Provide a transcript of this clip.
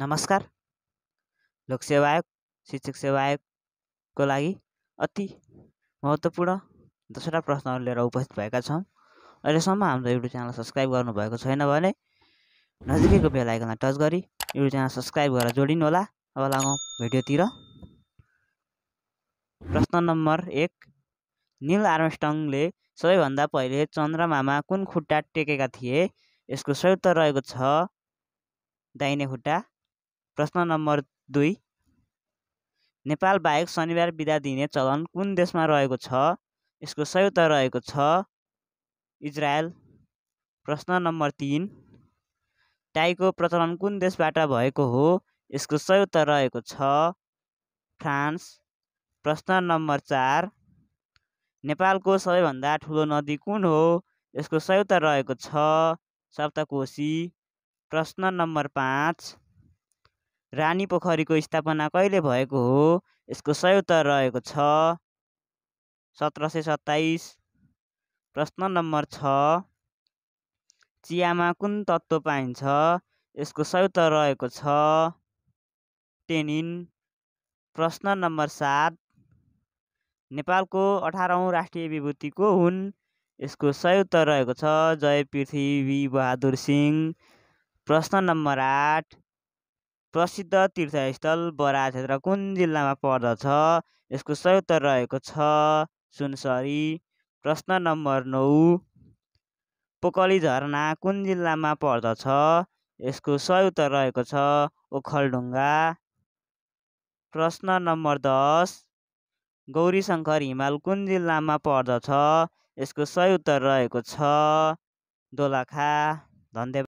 नमस्कार लोकसेवा आयोग शिक्षक सेवा आयोगको लागि अति महत्त्वपूर्ण दसवटा प्रश्नहरू लिएर उपस्थित भएका छौँ अहिलेसम्म हाम्रो युट्युब च्यानल सब्सक्राइब गर्नुभएको छैन भने नजिकैको बेल आइकनलाई टच गरी युट्युब च्यानल सब्सक्राइब गरेर जोडिनु होला अब लागौँ भिडियोतिर प्रश्न नम्बर एक निल आर्मस्टङले सबैभन्दा पहिले चन्द्रमामा कुन खुट्टा टेकेका थिए यसको सही उत्तर रहेको छ दाहिने खुट्टा प्रश्न नम्बर दुई नेपाल बाहेक शनिबार बिदा दिने चलन कुन देशमा रहेको छ यसको सही उत्तर रहेको छ इजरायल प्रश्न नम्बर तिन टाइको प्रचलन कुन देशबाट भएको हो यसको सही उत्तर रहेको छ फ्रान्स प्रश्न नम्बर चार नेपालको सबैभन्दा ठुलो नदी कुन हो यसको सही उत्तर रहेको छ सप्तकोशी प्रश्न नम्बर पाँच रानी पोखरीको स्थापना कहिले भएको हो यसको सही उत्तर रहेको छ सत्र सय सत्ताइस प्रश्न नम्बर छ चियामा कुन तत्त्व पाइन्छ यसको सही उत्तर रहेको छ टेनिन प्रश्न नम्बर सात नेपालको अठारौँ राष्ट्रिय विभूति को हुन् यसको सही उत्तर रहेको छ जय पृथ्वी बहादुर सिंह प्रश्न नम्बर आठ प्रसिद्ध तीर्थस्थल बराह क्षेत्र कुन जिल्लामा पर्दछ यसको सही उत्तर रहेको छ सुनसरी प्रश्न नम्बर नौ पोकली झरना कुन जिल्लामा पर्दछ यसको सही उत्तर रहेको छ ओखलढुङ्गा प्रश्न नम्बर दस गौरी शङ्कर हिमाल कुन जिल्लामा पर्दछ यसको सही उत्तर रहेको छ दोलाखा धन्यवाद